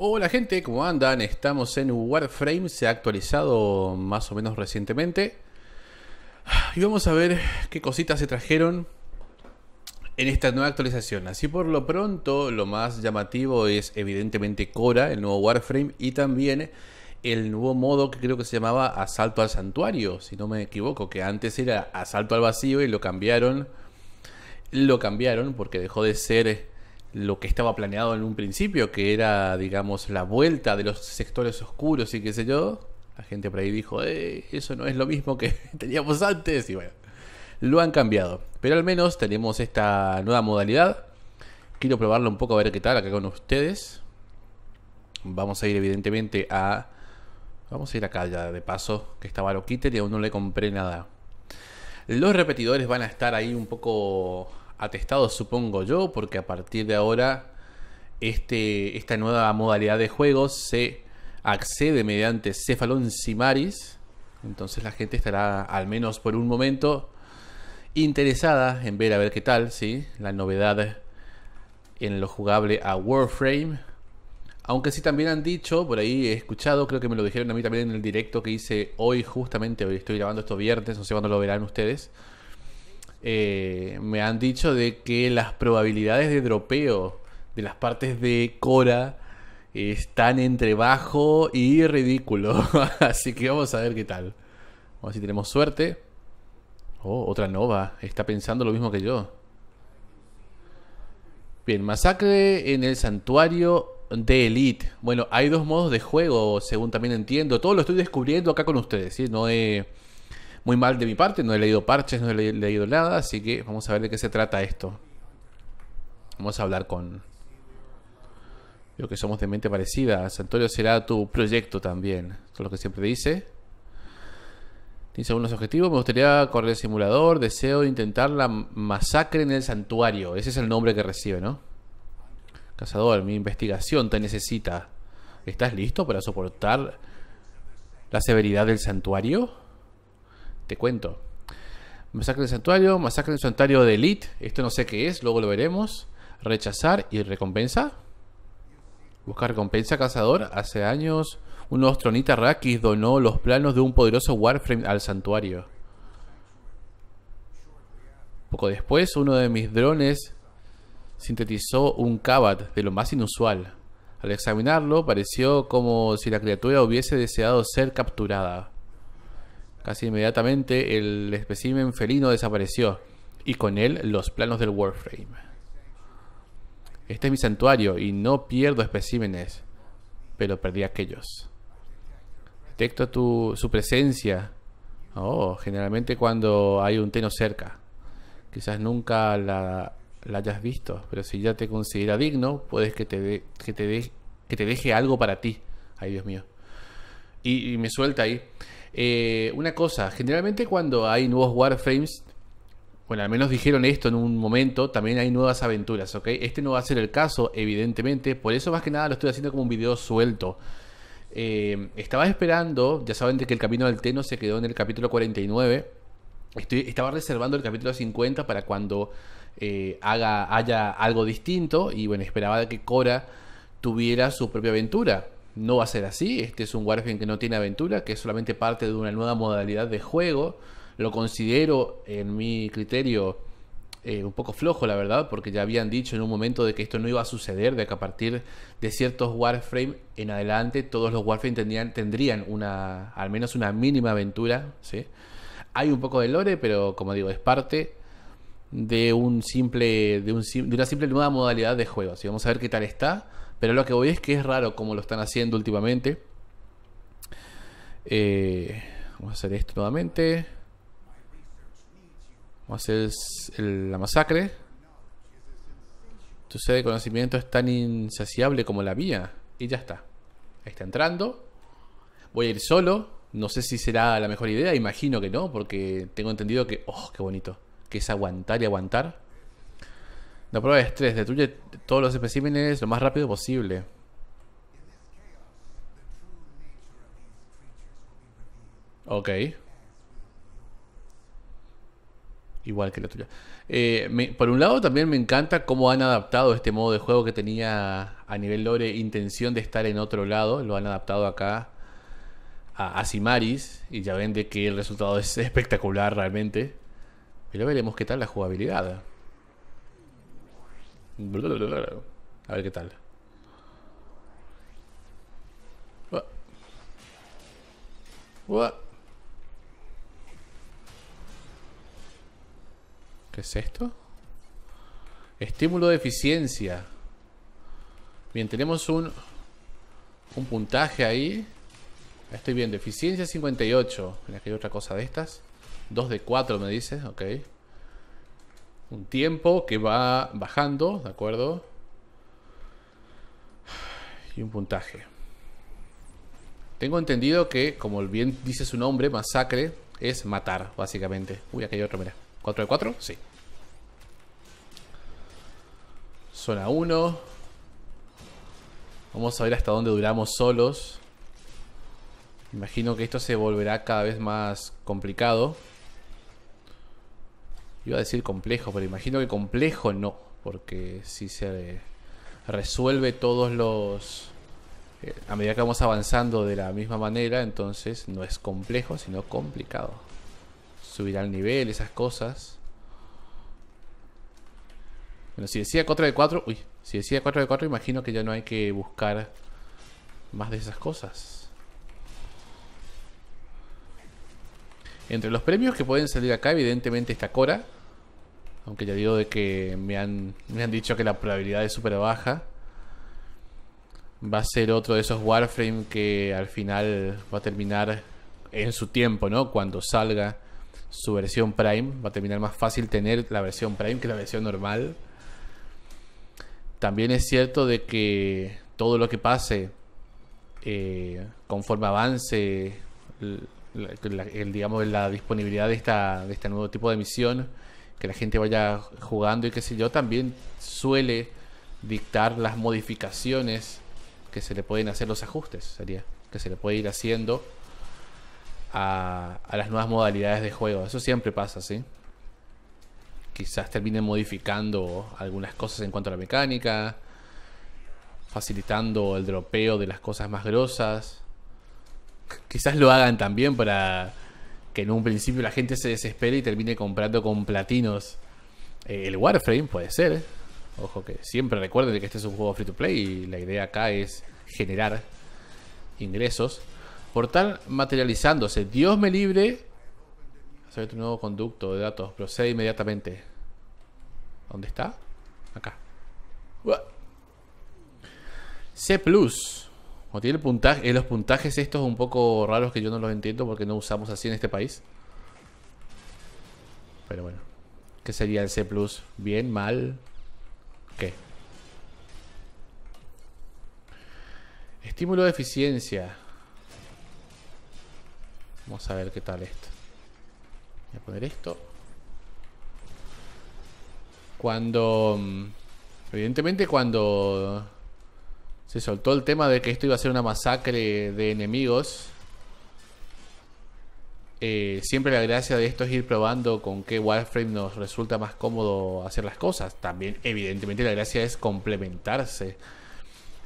Hola gente, ¿cómo andan? Estamos en Warframe, se ha actualizado más o menos recientemente. Y vamos a ver qué cositas se trajeron en esta nueva actualización. Así por lo pronto, lo más llamativo es evidentemente Cora, el nuevo Warframe, y también el nuevo modo que creo que se llamaba Asalto al Santuario, si no me equivoco, que antes era Asalto al Vacío y lo cambiaron. Lo cambiaron porque dejó de ser lo que estaba planeado en un principio, que era, digamos, la vuelta de los sectores oscuros y qué sé yo. La gente por ahí dijo, eh, eso no es lo mismo que teníamos antes. Y bueno, lo han cambiado. Pero al menos tenemos esta nueva modalidad. Quiero probarlo un poco a ver qué tal acá con ustedes. Vamos a ir evidentemente a... Vamos a ir acá ya de paso, que estaba lo y aún no le compré nada. Los repetidores van a estar ahí un poco atestado supongo yo, porque a partir de ahora este, esta nueva modalidad de juegos se accede mediante Cephalon Simaris. Entonces la gente estará, al menos por un momento, interesada en ver a ver qué tal, ¿sí? La novedad en lo jugable a Warframe. Aunque sí también han dicho, por ahí he escuchado, creo que me lo dijeron a mí también en el directo que hice hoy, justamente hoy estoy grabando esto viernes, no sé cuándo lo verán ustedes. Eh, me han dicho de que las probabilidades de dropeo de las partes de Cora están entre bajo y ridículo. Así que vamos a ver qué tal. Vamos a ver si tenemos suerte. Oh, otra Nova. Está pensando lo mismo que yo. Bien, masacre en el santuario de Elite. Bueno, hay dos modos de juego, según también entiendo. Todo lo estoy descubriendo acá con ustedes, ¿sí? No he muy mal de mi parte, no he leído parches, no he leído nada, así que vamos a ver de qué se trata esto. Vamos a hablar con... Yo que somos de mente parecida. Santorio será tu proyecto también, es lo que siempre dice. Tienes algunos objetivos. Me gustaría correr el simulador. Deseo intentar la masacre en el santuario. Ese es el nombre que recibe, ¿no? Cazador, mi investigación te necesita. ¿Estás listo para soportar la severidad del santuario? Te cuento. Masacre del santuario, masacre del santuario de Elite. Esto no sé qué es, luego lo veremos. Rechazar y recompensa. Buscar recompensa, cazador. Hace años, un ostronita Rakis donó los planos de un poderoso Warframe al santuario. Poco después, uno de mis drones sintetizó un Kabat de lo más inusual. Al examinarlo, pareció como si la criatura hubiese deseado ser capturada. Casi inmediatamente el especímen felino desapareció y con él los planos del Warframe. Este es mi santuario y no pierdo especímenes, pero perdí aquellos. Detecto su presencia. Oh, generalmente cuando hay un teno cerca. Quizás nunca la, hayas visto, pero si ya te considera digno, puedes que te, que te, que te deje algo para ti. Ay, Dios mío. y me suelta ahí. Eh, una cosa, generalmente cuando hay nuevos Warframes, bueno, al menos dijeron esto en un momento, también hay nuevas aventuras, ¿ok? Este no va a ser el caso, evidentemente, por eso más que nada lo estoy haciendo como un video suelto. Eh, estaba esperando, ya saben de que el camino del Teno se quedó en el capítulo 49. estaba reservando el capítulo 50 para cuando eh, haya algo distinto. Y bueno, esperaba que Cora tuviera su propia aventura no va a ser así. Este es un Warframe que no tiene aventura, que es solamente parte de una nueva modalidad de juego. Lo considero, en mi criterio, eh, un poco flojo, la verdad, porque ya habían dicho en un momento de que esto no iba a suceder, de que a partir de ciertos Warframe en adelante todos los Warframe tendrían, tendrían una, al menos una mínima aventura. Hay un poco de lore, pero como digo, es parte de un simple de, una simple nueva modalidad de juego. Así vamos a ver qué tal está. Pero lo que voy es que es raro como lo están haciendo últimamente. Eh, vamos a hacer esto nuevamente. Vamos a hacer la masacre. Tu sed de conocimiento es tan insaciable como la mía. Y ya está. Ahí Está entrando. Voy a ir solo. No sé si será la mejor idea. Imagino que no, porque tengo entendido que. ¡Oh, qué bonito! Que es aguantar y aguantar. La prueba de estrés destruye todos los especímenes lo más rápido posible. Ok. Igual que la tuya. Eh, por un lado, también me encanta cómo han adaptado este modo de juego que tenía a nivel lore intención de estar en otro lado. Lo han adaptado acá a, Asimaris Y ya ven de que el resultado es espectacular realmente. Pero veremos qué tal la jugabilidad. A ver qué tal. ¿Qué es esto? Estímulo de eficiencia. Bien, tenemos un, un puntaje ahí. Estoy viendo. Eficiencia 58. Mira, que hay otra cosa de estas. 2 de 4 me dice. Ok un tiempo que va bajando, ¿de acuerdo? Y un puntaje. Tengo entendido que, como bien dice su nombre, masacre es matar, básicamente. Uy, aquí hay otro, mira. ¿4 de 4? Sí. Zona 1. Vamos a ver hasta dónde duramos solos. Imagino que esto se volverá cada vez más complicado. Iba a decir complejo, pero imagino que complejo no, porque si se eh, resuelve todos los... Eh, a medida que vamos avanzando de la misma manera, entonces no es complejo, sino complicado. Subir al nivel, esas cosas. Bueno, si decía 4 de 4, uy, si decía 4 de 4, imagino que ya no hay que buscar más de esas cosas. Entre los premios que pueden salir acá, evidentemente está Cora. Aunque ya digo de que me han, dicho que la probabilidad es súper baja. Va a ser otro de esos Warframe que al final va a terminar en su tiempo, ¿no? Cuando salga su versión Prime. Va a terminar más fácil tener la versión Prime que la versión normal. También es cierto de que todo lo que pase eh, conforme avance digamos, la disponibilidad de, de este nuevo tipo de misión que la gente vaya jugando y qué sé yo, también suele dictar las modificaciones que se le pueden hacer, los ajustes, sería, que se le puede ir haciendo a, a las nuevas modalidades de juego. Eso siempre pasa, ¿sí? Quizás terminen modificando algunas cosas en cuanto a la mecánica, facilitando el dropeo de las cosas más grosas. Quizás lo hagan también para en un principio la gente se desespera y termine comprando con platinos eh, el Warframe, puede ser. ¿eh? Ojo que siempre recuerden que este es un juego free to play y la idea acá es generar ingresos por materializándose. Dios me libre. hacer tu nuevo conducto de datos. Procede inmediatamente. ¿Dónde está? Acá. C. Plus. Cuando tiene puntaje, eh, los puntajes estos un poco raros que yo no los entiendo porque no usamos así en este país. Pero bueno. ¿Qué sería el C? ¿Bien? ¿Mal? ¿Qué? Estímulo de eficiencia. Vamos a ver qué tal esto. Voy a poner esto. Cuando... Mm, evidentemente cuando se soltó el tema de que esto iba a ser una masacre de enemigos. Eh, siempre la gracia de esto es ir probando con qué Warframe nos resulta más cómodo hacer las cosas. También, evidentemente, la gracia es complementarse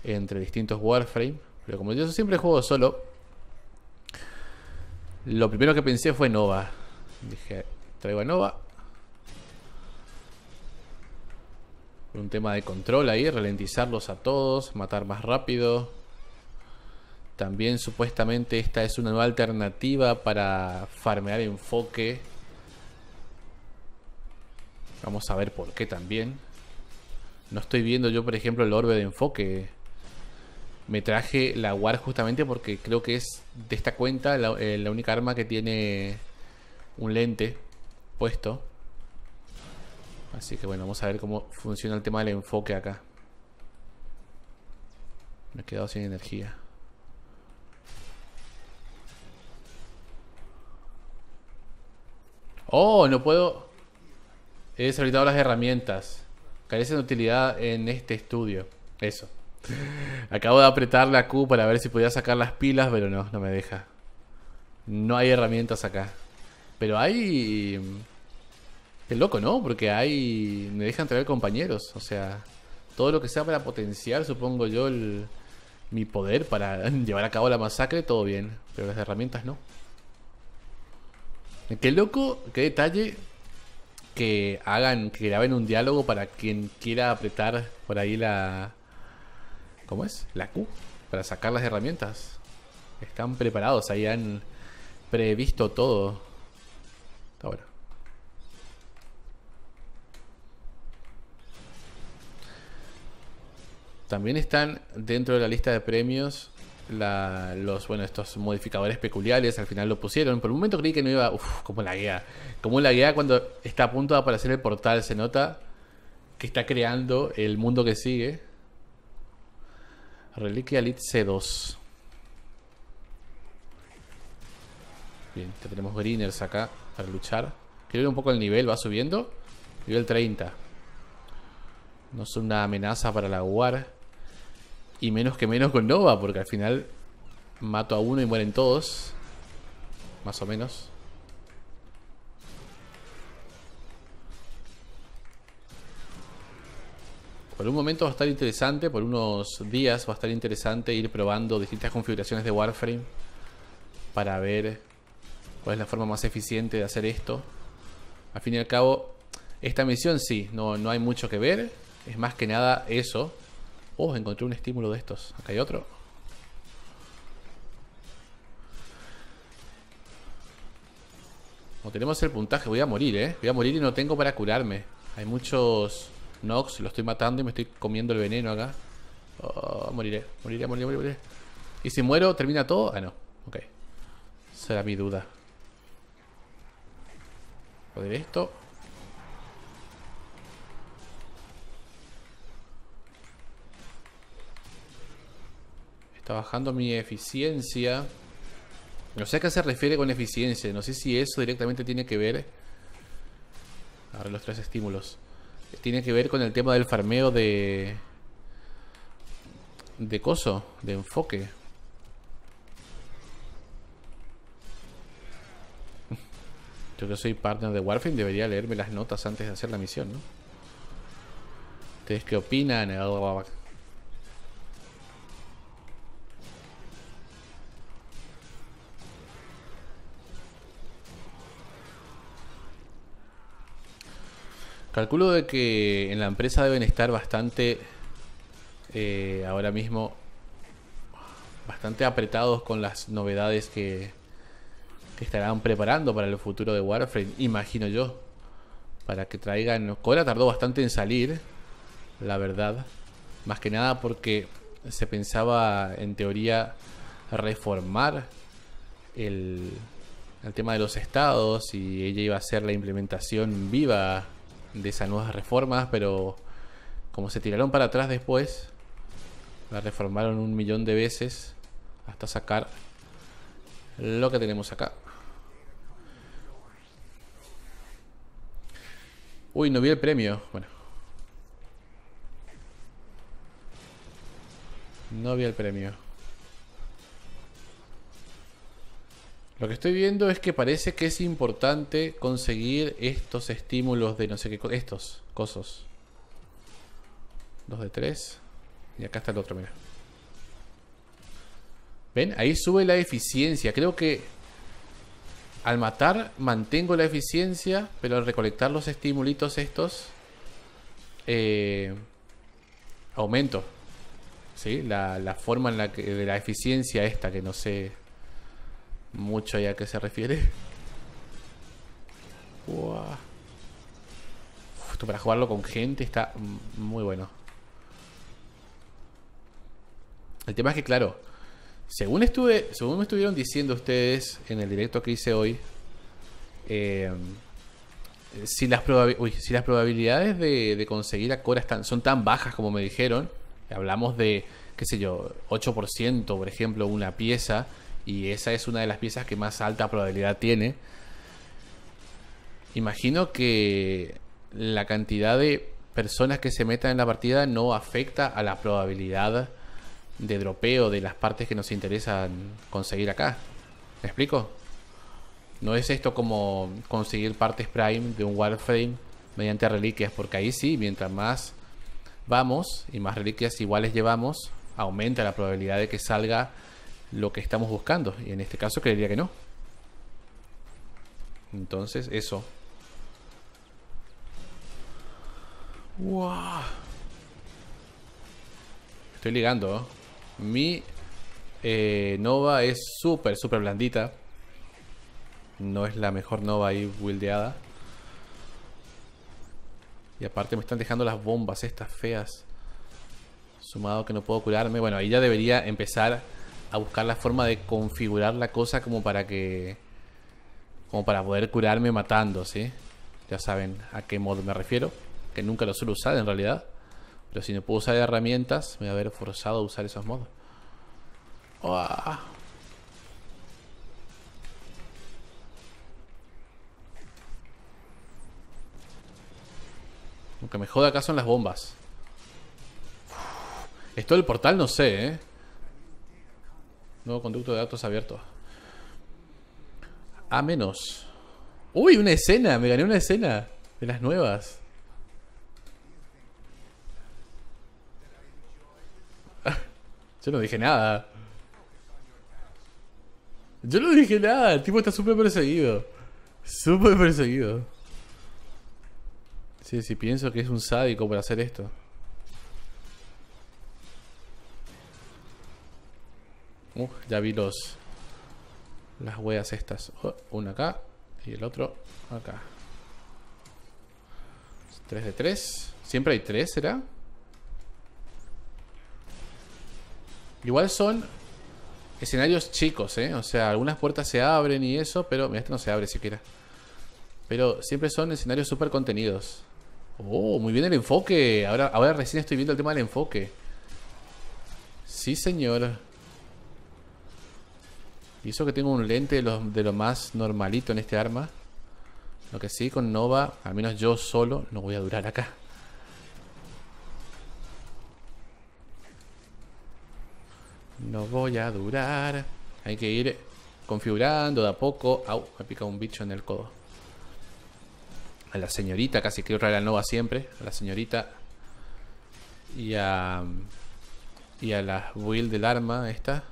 entre distintos wireframes. Pero como yo siempre juego solo, lo primero que pensé fue Nova. Dije, traigo a Nova Un tema de control ahí, ralentizarlos a todos, matar más rápido. También supuestamente esta es una nueva alternativa para farmear enfoque. Vamos a ver por qué también. No estoy viendo yo, por ejemplo, el orbe de enfoque. Me traje la War justamente porque creo que es de esta cuenta la, eh, la única arma que tiene un lente puesto. Así que bueno, vamos a ver cómo funciona el tema del enfoque acá. Me he quedado sin energía. Oh, no puedo... He deshabilitado las herramientas. Carecen de utilidad en este estudio. Eso. Acabo de apretar la Q para ver si podía sacar las pilas, pero no, no me deja. No hay herramientas acá. Pero hay Qué loco, ¿no? Porque hay me dejan traer compañeros. O sea, todo lo que sea para potenciar, supongo yo, el, mi poder para llevar a cabo la masacre, todo bien. Pero las herramientas no. Qué loco, qué detalle que hagan, que graben un diálogo para quien quiera apretar por ahí la... ¿Cómo es? La Q. Para sacar las herramientas. Están preparados, ahí han previsto todo. También están dentro de la lista de premios los, bueno, estos modificadores peculiares. Al final lo pusieron. Por un momento creí que no iba. Uf, como la guía. Como la guía cuando está a punto de aparecer el portal. Se nota que está creando el mundo que sigue. Reliquia Lit C2. Bien, tenemos Greeners acá para luchar. creo ver un poco el nivel, va subiendo. Nivel 30. No es una amenaza para la UAR. Y menos que menos con Nova, porque al final mato a uno y mueren todos. Más o menos. Por un momento va a estar interesante, por unos días va a estar interesante ir probando distintas configuraciones de Warframe para ver cuál es la forma más eficiente de hacer esto. Al fin y al cabo, esta misión sí, no, hay mucho que ver, es más que nada eso. Oh, encontré un estímulo de estos. Acá hay otro. No tenemos el puntaje. Voy a morir, ¿eh? Voy a morir y no tengo para curarme. Hay muchos Nox. Lo estoy matando y me estoy comiendo el veneno acá. Oh, moriré. Moriré, moriré, moriré. ¿Y si muero, termina todo? Ah, no. Ok. Será mi duda. Joder, esto. Está bajando mi eficiencia. No sé a qué se refiere con eficiencia. No sé si eso directamente tiene que ver. Ahora los tres estímulos. Tiene que ver con el tema del farmeo de. de coso, de enfoque. Yo que soy partner de Warframe debería leerme las notas antes de hacer la misión, ¿no? ¿Ustedes qué opinan? Calculo de que en la empresa deben estar bastante, eh, ahora mismo, bastante apretados con las novedades que, estarán preparando para el futuro de Warframe, imagino yo. Para que traigan... Cora tardó bastante en salir, la verdad. Más que nada porque se pensaba, en teoría, reformar el, el tema de los estados y ella iba a ser la implementación viva de esas nuevas reformas, pero como se tiraron para atrás después, la reformaron un millón de veces hasta sacar lo que tenemos acá. Uy, no vi el premio. Bueno. No vi el premio. Lo que estoy viendo es que parece que es importante conseguir estos estímulos de no sé qué... estos cosos. Dos de tres. Y acá está el otro, mira. ¿Ven? Ahí sube la eficiencia. Creo que al matar mantengo la eficiencia, pero al recolectar los estimulitos estos, eh, aumento. ¿Sí? La, la, forma en la que, de la eficiencia esta, que no sé mucho ya que se refiere. para jugarlo con gente está muy bueno. El tema es que, claro, según estuve, según me estuvieron diciendo ustedes en el directo que hice hoy, em, si, las si las probabilidades de, conseguir a son tan bajas como me dijeron, hablamos de, qué sé yo, 8%, por ejemplo, una pieza, y esa es una de las piezas que más alta probabilidad tiene. Imagino que la cantidad de personas que se metan en la partida no afecta a la probabilidad de dropeo de las partes que nos interesan conseguir acá. ¿Me explico? No es esto como conseguir partes prime de un warframe mediante reliquias, porque ahí sí, mientras más vamos y más reliquias iguales llevamos, aumenta la probabilidad de que salga lo que estamos buscando. Y en este caso creería que no. Entonces, eso. ¡Wow! Estoy ligando. ¿eh? Mi eh, Nova es súper, súper blandita. No es la mejor Nova ahí wildeada Y aparte me están dejando las bombas estas feas. Sumado que no puedo curarme. Bueno, ahí ya debería empezar a buscar la forma de configurar la cosa como para que... Como para poder curarme matando, ¿sí? Ya saben a qué modo me refiero. Que nunca lo suelo usar en realidad. Pero si no puedo usar herramientas, me voy a haber forzado a usar esos modos. Oh. Lo que me joda acá son las bombas. Esto del portal no sé, ¿eh? Nuevo conducto de datos abiertos. A menos. ¡Uy! Una escena. Me gané una escena. De las nuevas. Yo no dije nada. Yo no dije nada. El tipo está súper perseguido. Súper perseguido. Sí, sí, pienso que es un sádico por hacer esto. Uh, ya vi los las huellas estas. Oh, una acá y el otro acá. 3 de 3. ¿Siempre hay tres será? Igual son escenarios chicos, ¿eh? O sea, algunas puertas se abren y eso, pero... Mira, este no se abre siquiera. Pero siempre son escenarios súper contenidos. Oh, muy bien el enfoque. Ahora, ahora recién estoy viendo el tema del enfoque. Sí, señor. Y eso que tengo un lente de lo, más normalito en este arma. Lo que sí, con Nova, al menos yo solo, no voy a durar acá. No voy a durar. Hay que ir configurando de a poco. Au, me ha picado un bicho en el codo. A la señorita, casi quiero traer a Nova siempre. A la señorita. Y a. Y a la build del arma esta.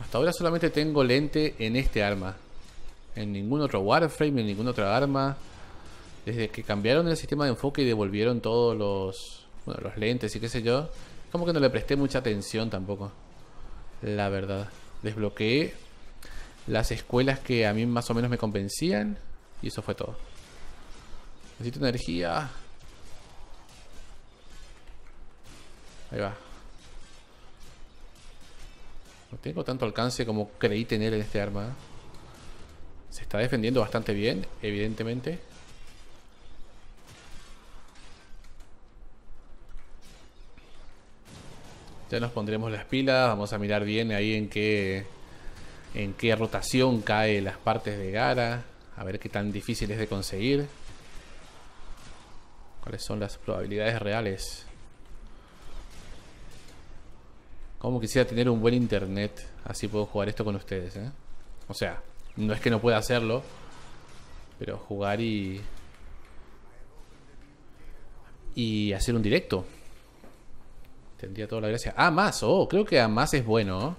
Hasta ahora solamente tengo lente en este arma. En ningún otro Warframe, en ningún otra arma. Desde que cambiaron el sistema de enfoque y devolvieron todos los, bueno, los lentes y qué sé yo, como que no le presté mucha atención tampoco. La verdad. Desbloqueé las escuelas que a mí más o menos me convencían y eso fue todo. Necesito energía. Ahí va. No tengo tanto alcance como creí tener en este arma. Se está defendiendo bastante bien, evidentemente. Ya nos pondremos las pilas, vamos a mirar bien ahí en qué en qué rotación caen las partes de Gara, a ver qué tan difícil es de conseguir. ¿Cuáles son las probabilidades reales? Como quisiera tener un buen internet. Así puedo jugar esto con ustedes, ¿eh? O sea, no es que no pueda hacerlo. Pero jugar y... Y hacer un directo. Tendría toda la gracia. Ah, más. Oh, creo que a más es bueno. Oh,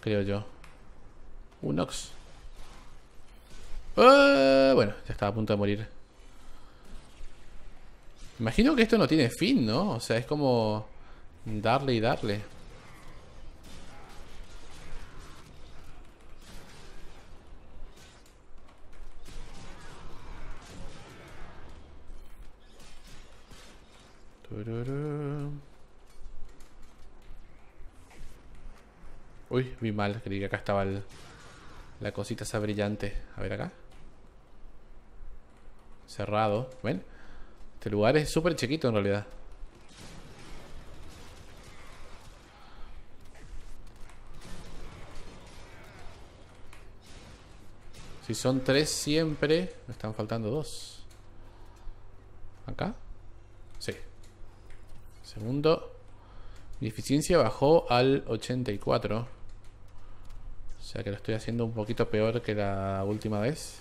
creo yo. Un Ox. Ah, bueno, ya estaba a punto de morir. Imagino que esto no tiene fin, ¿no? O sea, es como... Darle y darle. Uy, vi mal, creí que acá estaba la cosita esa brillante. A ver acá. Cerrado, ¿ven? Este lugar es súper chiquito en realidad. Si son tres siempre, me están faltando dos. ¿Acá? Sí. Segundo. Mi eficiencia bajó al 84. O sea que lo estoy haciendo un poquito peor que la última vez.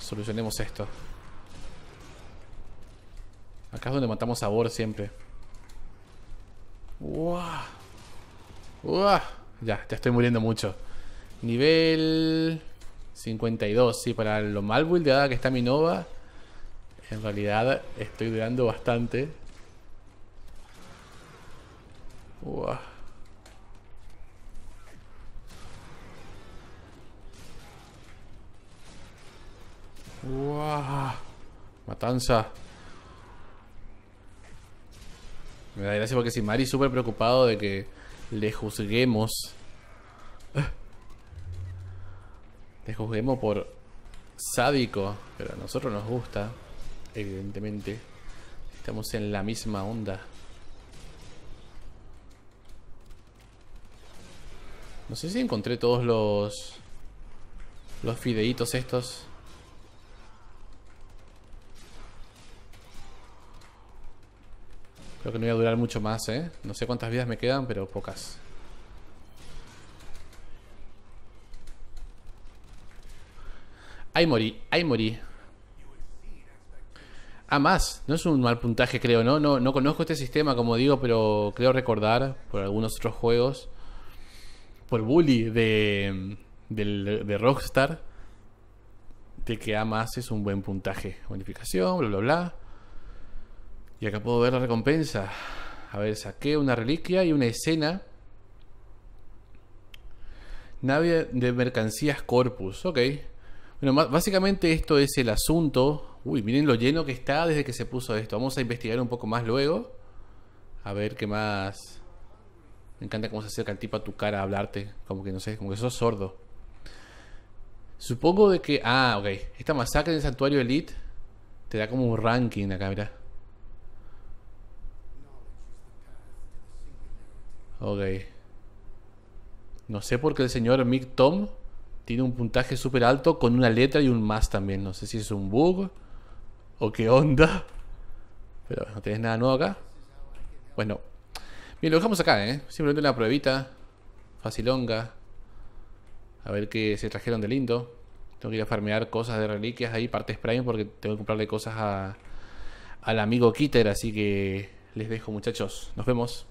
Solucionemos esto. Acá es donde matamos a Bor siempre. ¡Wow! ¡Wow! Ya, te estoy muriendo mucho. Nivel 52, sí, para lo mal buildeada que está mi Nova. En realidad estoy durando bastante. Uah. Uah. Matanza. Me da gracia porque si Mari súper preocupado de que le juzguemos. Eh. Le juzguemos por sádico, pero a nosotros nos gusta, evidentemente. Estamos en la misma onda. No sé si encontré todos los los fideitos estos. Creo que no voy a durar mucho más, ¿eh? No sé cuántas vidas me quedan, pero pocas. Ahí morí, ahí morí. A ah, más. No es un mal puntaje, creo, ¿no? No, no conozco este sistema, como digo, pero creo recordar por algunos otros juegos. Por Bully de, de, de Rockstar. De que A más es un buen puntaje. Bonificación, bla, bla, bla. Y acá puedo ver la recompensa. A ver, saqué una reliquia y una escena. Nave de mercancías Corpus, ok. Bueno, básicamente esto es el asunto. Uy, miren lo lleno que está desde que se puso esto. Vamos a investigar un poco más luego. A ver qué más. Me encanta cómo se acerca el tipo a tu cara a hablarte. Como que no sé, como que sos sordo. Supongo de que. Ah, ok. Esta masacre del santuario Elite te da como un ranking acá, mira. Ok. No sé por qué el señor Mick Tom tiene un puntaje súper alto con una letra y un más también. No sé si es un bug o qué onda. Pero no tenés nada nuevo acá. Bueno. Bien, lo dejamos acá, ¿eh? Simplemente una pruebita. Facilonga. A ver qué se trajeron de lindo. Tengo que ir a farmear cosas de reliquias ahí, partes prime, porque tengo que comprarle cosas a, al amigo Kitter. Así que les dejo, muchachos. Nos vemos.